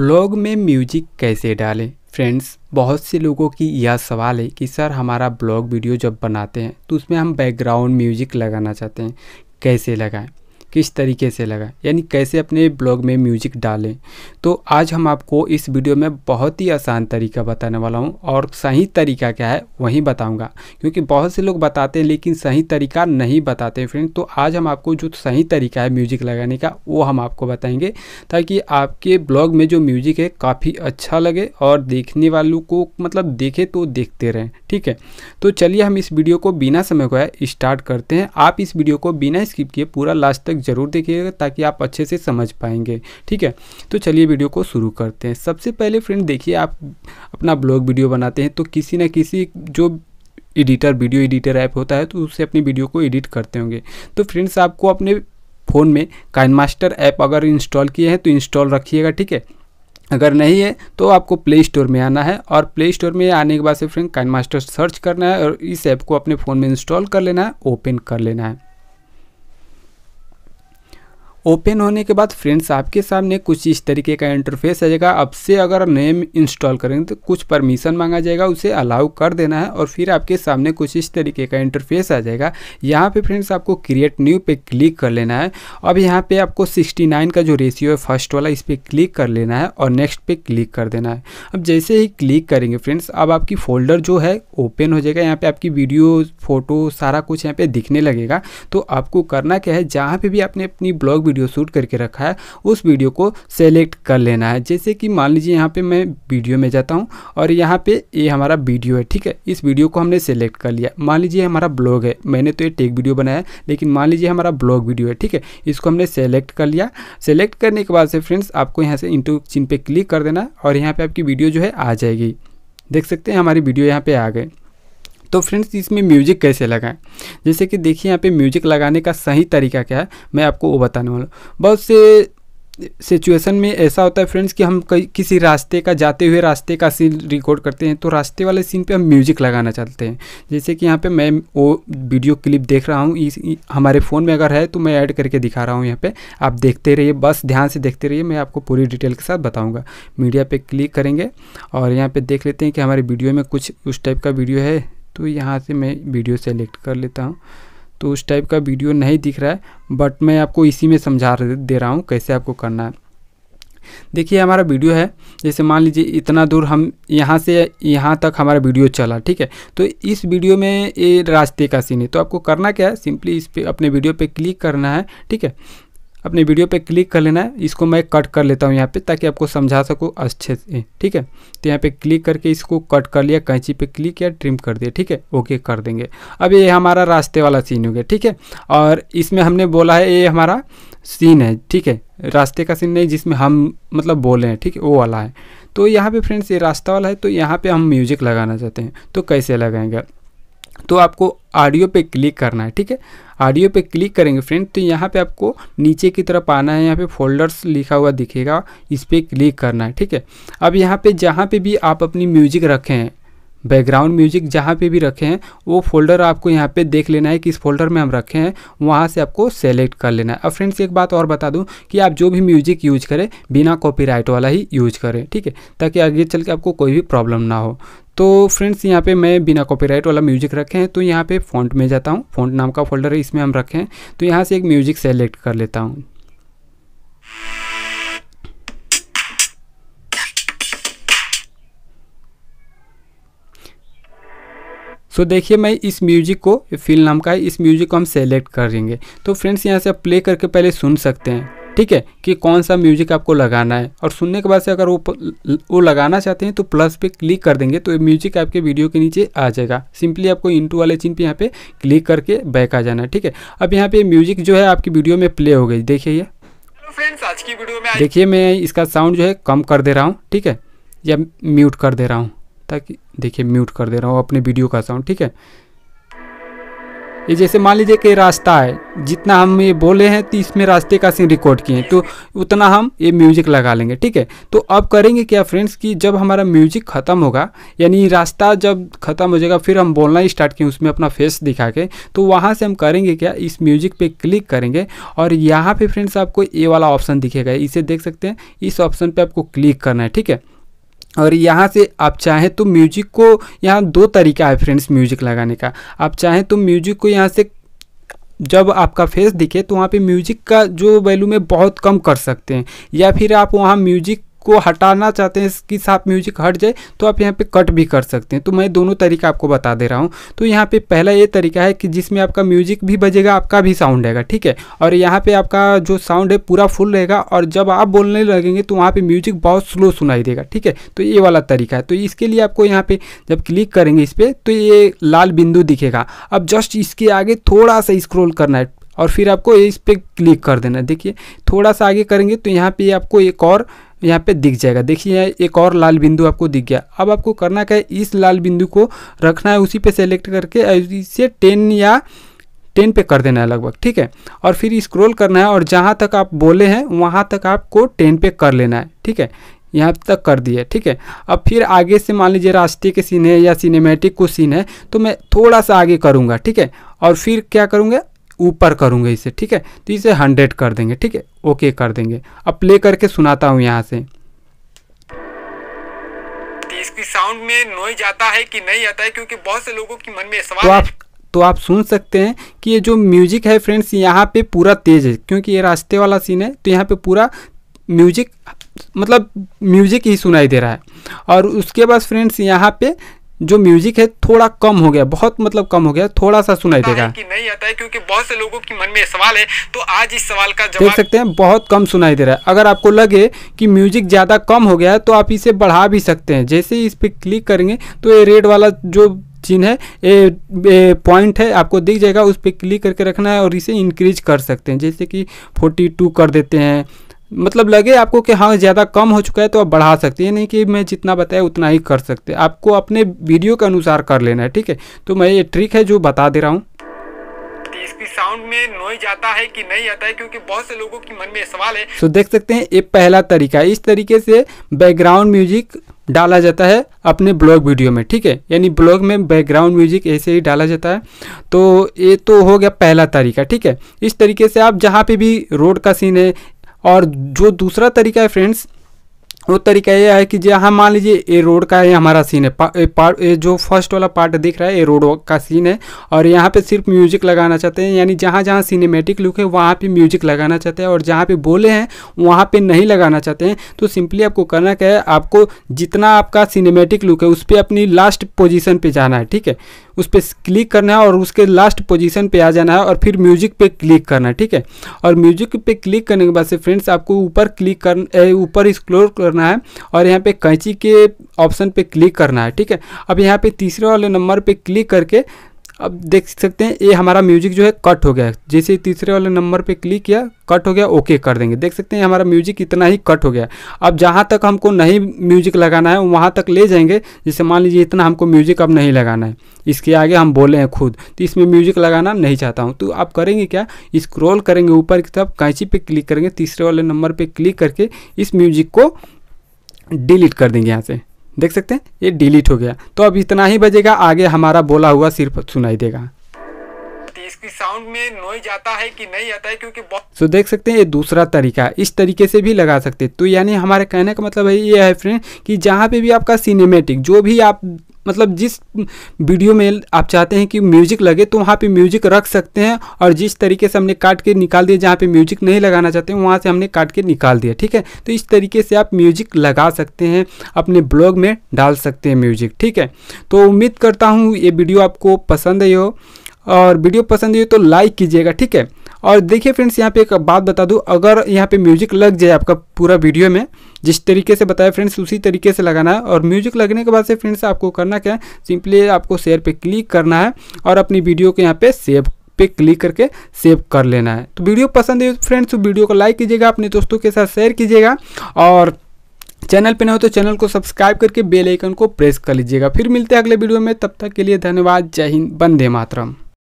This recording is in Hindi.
ब्लॉग में म्यूजिक कैसे डालें फ्रेंड्स बहुत से लोगों की यह सवाल है कि सर हमारा ब्लॉग वीडियो जब बनाते हैं तो उसमें हम बैकग्राउंड म्यूजिक लगाना चाहते हैं कैसे लगाएं किस तरीके से लगाएं यानी कैसे अपने ब्लॉग में म्यूजिक डालें तो आज हम आपको इस वीडियो में बहुत ही आसान तरीका बताने वाला हूँ और सही तरीका क्या है वही बताऊँगा क्योंकि बहुत से लोग बताते हैं लेकिन सही तरीका नहीं बताते फ्रेंड तो आज हम आपको जो सही तरीका है म्यूजिक लगाने का वो हम आपको बताएंगे ताकि आपके ब्लॉग में जो म्यूजिक है काफ़ी अच्छा लगे और देखने वालों को मतलब देखे तो देखते रहें ठीक है तो चलिए हम इस वीडियो को बिना समय को स्टार्ट करते हैं आप इस वीडियो को बिना स्किप किए पूरा लास्ट तक जरूर देखिएगा ताकि आप अच्छे से समझ पाएंगे ठीक है तो चलिए वीडियो को शुरू करते हैं सबसे पहले फ्रेंड देखिए आप अपना ब्लॉग वीडियो बनाते हैं तो किसी ना किसी जो एडिटर वीडियो एडिटर ऐप होता है तो उससे अपनी वीडियो को एडिट करते होंगे तो फ्रेंड्स आपको अपने फ़ोन में काइन मास्टर ऐप अगर इंस्टॉल किए हैं तो इंस्टॉल रखिएगा ठीक है अगर नहीं है तो आपको प्ले स्टोर में आना है और प्ले स्टोर में आने के बाद से फ्रेंड काइन मास्टर सर्च करना है और इस ऐप को अपने फ़ोन में इंस्टॉल कर लेना है ओपन कर लेना है ओपन होने के बाद फ्रेंड्स आपके सामने कुछ इस तरीके का इंटरफेस आ जाएगा अब से अगर नेम इंस्टॉल करेंगे तो कुछ परमिशन मांगा जाएगा उसे अलाउ कर देना है और फिर आपके सामने कुछ इस तरीके का इंटरफेस आ जाएगा यहाँ पे फ्रेंड्स आपको क्रिएट न्यू पे क्लिक कर लेना है अब यहाँ पे आपको 69 का जो रेशियो है फर्स्ट वाला इस पर क्लिक कर लेना है और नेक्स्ट पर क्लिक कर देना है अब जैसे ही क्लिक करेंगे फ्रेंड्स अब आपकी फोल्डर जो है ओपन हो जाएगा यहाँ पर आपकी वीडियो फोटो सारा कुछ यहाँ पर दिखने लगेगा तो आपको करना क्या है जहाँ पे भी आपने अपनी ब्लॉग वीडियो शूट करके रखा है उस वीडियो को सेलेक्ट कर लेना है जैसे कि मान लीजिए यहाँ पे मैं वीडियो में जाता हूँ और यहाँ पे ये हमारा वीडियो है ठीक है इस वीडियो को हमने सेलेक्ट कर लिया मान लीजिए हमारा ब्लॉग है मैंने तो ये टेक वीडियो बनाया लेकिन मान लीजिए हमारा ब्लॉग वीडियो है ठीक है इसको हमने सेलेक्ट कर लिया सेलेक्ट करने के बाद से फ्रेंड्स आपको यहाँ से इंटू चिन पर क्लिक कर देना और यहाँ पर आपकी वीडियो जो है आ जाएगी देख सकते हैं हमारी वीडियो यहाँ पर आ गई तो फ्रेंड्स इसमें म्यूजिक कैसे लगाएं जैसे कि देखिए यहाँ पे म्यूजिक लगाने का सही तरीका क्या है मैं आपको वो बताने वाला हूँ बहुत से सिचुएशन में ऐसा होता है फ्रेंड्स कि हम कई किसी रास्ते का जाते हुए रास्ते का सीन रिकॉर्ड करते हैं तो रास्ते वाले सीन पे हम म्यूजिक लगाना चाहते हैं जैसे कि यहाँ पे मैं वो वीडियो क्लिप देख रहा हूँ इस हमारे फ़ोन में अगर है तो मैं ऐड करके दिखा रहा हूँ यहाँ पे आप देखते रहिए बस ध्यान से देखते रहिए मैं आपको पूरी डिटेल के साथ बताऊँगा मीडिया पर क्लिक करेंगे और यहाँ पर देख लेते हैं कि हमारे वीडियो में कुछ उस टाइप का वीडियो है तो यहाँ से मैं वीडियो सेलेक्ट कर लेता हूँ तो उस टाइप का वीडियो नहीं दिख रहा है बट मैं आपको इसी में समझा दे रहा हूँ कैसे आपको करना है देखिए हमारा वीडियो है जैसे मान लीजिए इतना दूर हम यहाँ से यहाँ तक हमारा वीडियो चला ठीक है तो इस वीडियो में ये रास्ते का सीन है तो आपको करना क्या है सिंपली इस पर अपने वीडियो पे क्लिक करना है ठीक है अपने वीडियो पे क्लिक कर लेना है इसको मैं कट कर लेता हूँ यहाँ पे ताकि आपको समझा सकूँ अच्छे से ठीक है तो यहाँ पे क्लिक करके इसको कट कर लिया कैंची पे क्लिक या ट्रिम कर दिया ठीक है ओके कर देंगे अब ये हमारा रास्ते वाला सीन हो गया ठीक है और इसमें हमने बोला है ये हमारा सीन है ठीक है रास्ते का सीन नहीं जिसमें हम मतलब बोले हैं ठीक है वो वाला है तो यहाँ पर फ्रेंड्स ये रास्ता वाला है तो यहाँ पर हम म्यूजिक लगाना चाहते हैं तो कैसे लगाएंगे तो आपको ऑडियो पे क्लिक करना है ठीक है ऑडियो पे क्लिक करेंगे फ्रेंड तो यहाँ पे आपको नीचे की तरफ आना है यहाँ पे फोल्डर्स लिखा हुआ दिखेगा इस पर क्लिक करना है ठीक है अब यहाँ पे जहाँ पे भी आप अपनी म्यूजिक रखें हैं बैकग्राउंड म्यूजिक जहाँ पे भी रखे हैं वो फोल्डर आपको यहाँ पे देख लेना है कि इस फोल्डर में हम रखे हैं वहाँ से आपको सेलेक्ट कर लेना है अब फ्रेंड्स एक बात और बता दूँ कि आप जो भी म्यूजिक यूज करें बिना कॉपीराइट वाला ही यूज करें ठीक है ताकि आगे चल के आपको कोई भी प्रॉब्लम ना हो तो फ्रेंड्स यहाँ पे मैं बिना कॉपीराइट वाला म्यूजिक रखे हैं तो यहाँ पे फ़ॉन्ट में जाता हूँ फ़ॉन्ट नाम का फोल्डर है इसमें हम रखे हैं तो यहाँ से एक म्यूजिक सेलेक्ट कर लेता हूँ सो देखिए मैं इस म्यूजिक को फिल नाम का है इस म्यूजिक को हम सेलेक्ट करेंगे तो फ्रेंड्स यहाँ से आप प्ले करके पहले सुन सकते हैं ठीक है कि कौन सा म्यूजिक आपको लगाना है और सुनने के बाद से अगर वो वो लगाना चाहते हैं तो प्लस पे क्लिक कर देंगे तो म्यूजिक आपके वीडियो के नीचे आ जाएगा सिंपली आपको इंटू वाले चिन्ह पे यहाँ पे क्लिक करके बैक आ जाना है ठीक है अब यहाँ पे म्यूजिक जो है आपकी वीडियो में प्ले हो गई देखिए ये आज की वीडियो में देखिए मैं इसका साउंड जो है कम कर दे रहा हूँ ठीक है या म्यूट कर दे रहा हूँ ताकि देखिए म्यूट कर दे रहा हूँ अपने वीडियो का साउंड ठीक है ये जैसे मान लीजिए कि रास्ता है जितना हम ये बोले हैं तो इसमें रास्ते का सीन रिकॉर्ड किए हैं तो उतना हम ये म्यूजिक लगा लेंगे ठीक है तो अब करेंगे क्या फ्रेंड्स कि जब हमारा म्यूजिक ख़त्म होगा यानी रास्ता जब ख़त्म हो जाएगा फिर हम बोलना स्टार्ट किए उसमें अपना फेस दिखा के तो वहाँ से हम करेंगे क्या इस म्यूजिक पर क्लिक करेंगे और यहाँ पर फ्रेंड्स आपको ए वाला ऑप्शन दिखेगा इसे देख सकते हैं इस ऑप्शन पर आपको क्लिक करना है ठीक है और यहाँ से आप चाहें तो म्यूजिक को यहाँ दो तरीका है फ्रेंड्स म्यूजिक लगाने का आप चाहें तो म्यूजिक को यहाँ से जब आपका फेस दिखे तो वहाँ पे म्यूजिक का जो वैल्यू में बहुत कम कर सकते हैं या फिर आप वहाँ म्यूजिक को हटाना चाहते हैं इसके साथ म्यूजिक हट जाए तो आप यहाँ पे कट भी कर सकते हैं तो मैं दोनों तरीका आपको बता दे रहा हूँ तो यहाँ पे पहला ये तरीका है कि जिसमें आपका म्यूजिक भी बजेगा आपका भी साउंड रहेगा ठीक है और यहाँ पे आपका जो साउंड है पूरा फुल रहेगा और जब आप बोलने लगेंगे तो वहाँ पर म्यूजिक बहुत स्लो सुनाई देगा ठीक है तो ये वाला तरीका है तो इसके लिए आपको यहाँ पर जब क्लिक करेंगे इस पर तो ये लाल बिंदु दिखेगा अब जस्ट इसके आगे थोड़ा सा स्क्रोल करना है और फिर आपको इस पर क्लिक कर देना देखिए थोड़ा सा आगे करेंगे तो यहाँ पर आपको एक और यहाँ पे दिख जाएगा देखिए यहाँ एक और लाल बिंदु आपको दिख गया अब आपको करना क्या है इस लाल बिंदु को रखना है उसी पे सेलेक्ट करके इसे टेन या टेन पे कर देना है लगभग ठीक है और फिर स्क्रोल करना है और जहाँ तक आप बोले हैं वहाँ तक आपको टेन पे कर लेना है ठीक है यहाँ तक कर दिया ठीक है अब फिर आगे से मान लीजिए राष्ट्रीय के सीन है या सिनेमेटिक को सीन है तो मैं थोड़ा सा आगे करूँगा ठीक है और फिर क्या करूँगा ऊपर करूँगा इसे ठीक है तो इसे हंड्रेड कर देंगे ठीक है ओके कर देंगे अब प्ले करके सुनाता हूँ यहाँ से इसकी साउंड में नोइज आता है कि नहीं आता है क्योंकि बहुत से लोगों की मन में सवाल तो आप तो आप सुन सकते हैं कि ये जो म्यूजिक है फ्रेंड्स यहाँ पे पूरा तेज है क्योंकि ये रास्ते वाला सीन है तो यहाँ पे पूरा म्यूजिक मतलब म्यूजिक ही सुनाई दे रहा है और उसके बाद फ्रेंड्स यहाँ पे जो म्यूजिक है थोड़ा कम हो गया बहुत मतलब कम हो गया थोड़ा सा सुनाई देगा कि नहीं आता है क्योंकि बहुत से लोगों के मन में सवाल है तो आज इस सवाल का जवाब देख सकते हैं बहुत कम सुनाई दे रहा है अगर आपको लगे कि म्यूजिक ज़्यादा कम हो गया है तो आप इसे बढ़ा भी सकते हैं जैसे ही इस पर क्लिक करेंगे तो ये रेड वाला जो चिन्ह है ये पॉइंट है आपको दिख जाएगा उस पर क्लिक करके रखना है और इसे इंक्रीज कर सकते हैं जैसे कि 42 कर देते हैं मतलब लगे आपको कि हाँ ज़्यादा कम हो चुका है तो आप बढ़ा सकते हैं नहीं कि मैं जितना बताया उतना ही कर सकते हैं आपको अपने वीडियो के अनुसार कर लेना है ठीक है तो मैं ये ट्रिक है जो बता दे रहा हूँ साउंड में नॉइज आता है कि नहीं आता है क्योंकि बहुत से लोगों के मन में सवाल है तो so, देख सकते हैं ये पहला तरीका इस तरीके से बैकग्राउंड म्यूजिक डाला जाता है अपने ब्लॉग वीडियो में ठीक है यानी ब्लॉग में बैकग्राउंड म्यूजिक ऐसे ही डाला जाता है तो ये तो हो गया पहला तरीका ठीक है इस तरीके से आप जहाँ पे भी रोड का सीन है और जो दूसरा तरीका है फ्रेंड्स वो तरीका ये है कि जो हाँ मान लीजिए ये रोड का ये हमारा सीन है पा, ए, पा, ए, जो फर्स्ट वाला पार्ट दिख रहा है ये रोड का सीन है और यहाँ पे सिर्फ म्यूजिक लगाना चाहते हैं यानी जहाँ जहाँ सिनेमेटिक लुक है वहाँ पे म्यूजिक लगाना चाहते हैं और जहाँ पे बोले हैं वहाँ पे नहीं लगाना चाहते हैं तो सिंपली आपको करना क्या है आपको जितना आपका सिनेमेटिक लुक है उस पर अपनी लास्ट पोजिशन पर जाना है ठीक है उस पर क्लिक करना है और उसके लास्ट पोजिशन पर आ जाना है और फिर म्यूजिक पे क्लिक करना है ठीक है और म्यूजिक पे क्लिक करने के बाद से फ्रेंड्स आपको ऊपर क्लिक कर ऊपर एक्सप्लोर करना है और यहाँ पे कैंची के ऑप्शन पे क्लिक करना है ठीक है अब यहाँ पे तीसरे वाले नंबर पे क्लिक करके अब देख सकते हैं ये हमारा म्यूजिक जो है कट हो गया जैसे तीसरे वाले नंबर पे क्लिक किया कट हो गया ओके कर देंगे देख सकते हैं हमारा म्यूजिक इतना ही कट हो गया अब जहाँ तक हमको नहीं म्यूजिक लगाना है वहाँ तक ले जाएंगे जैसे मान लीजिए इतना हमको म्यूजिक अब नहीं लगाना है इसके आगे हम बोले हैं खुद तो इसमें म्यूजिक लगाना नहीं चाहता हूँ तो आप करेंगे क्या स्क्रोल करेंगे ऊपर की तरफ कैंची पर क्लिक करेंगे तीसरे वाले नंबर पर क्लिक करके इस म्यूजिक को डिलीट कर देंगे यहाँ से देख सकते हैं ये डिलीट हो गया तो अब इतना ही बजेगा आगे हमारा बोला हुआ सिर्फ सुनाई देगा तो इसकी साउंड में नॉइज आता है कि नहीं आता है क्योंकि सो so, देख सकते हैं ये दूसरा तरीका इस तरीके से भी लगा सकते हैं तो यानी हमारे कहने का मतलब है ये है फ्रेंड कि जहाँ पे भी आपका सिनेमेटिक जो भी आप मतलब जिस वीडियो में आप चाहते हैं कि म्यूजिक लगे तो वहाँ पे म्यूजिक रख सकते हैं और जिस तरीके से हमने काट के निकाल दिया जहाँ पे म्यूजिक नहीं लगाना चाहते हैं वहाँ से हमने काट के निकाल दिया ठीक है तो इस तरीके से आप म्यूजिक लगा सकते हैं अपने ब्लॉग में डाल सकते हैं म्यूजिक ठीक है तो उम्मीद करता हूँ ये वीडियो आपको पसंद आई हो और वीडियो पसंद आई हो तो लाइक कीजिएगा ठीक है और देखिए फ्रेंड्स यहाँ पे एक बात बता दूँ अगर यहाँ पे म्यूजिक लग जाए आपका पूरा वीडियो में जिस तरीके से बताया फ्रेंड्स उसी तरीके से लगाना है और म्यूजिक लगने के बाद से फ्रेंड्स आपको करना क्या है सिंपली आपको शेयर पे क्लिक करना है और अपनी वीडियो को यहाँ पे सेव पे क्लिक करके सेव कर लेना है तो वीडियो पसंद है फ्रेंड्स वीडियो तो को लाइक कीजिएगा अपने दोस्तों के साथ शेयर कीजिएगा और चैनल पर ना हो तो चैनल को सब्सक्राइब करके बेलाइकन को प्रेस कर लीजिएगा फिर मिलते हैं अगले वीडियो में तब तक के लिए धन्यवाद जय हिंद बंदे मातरम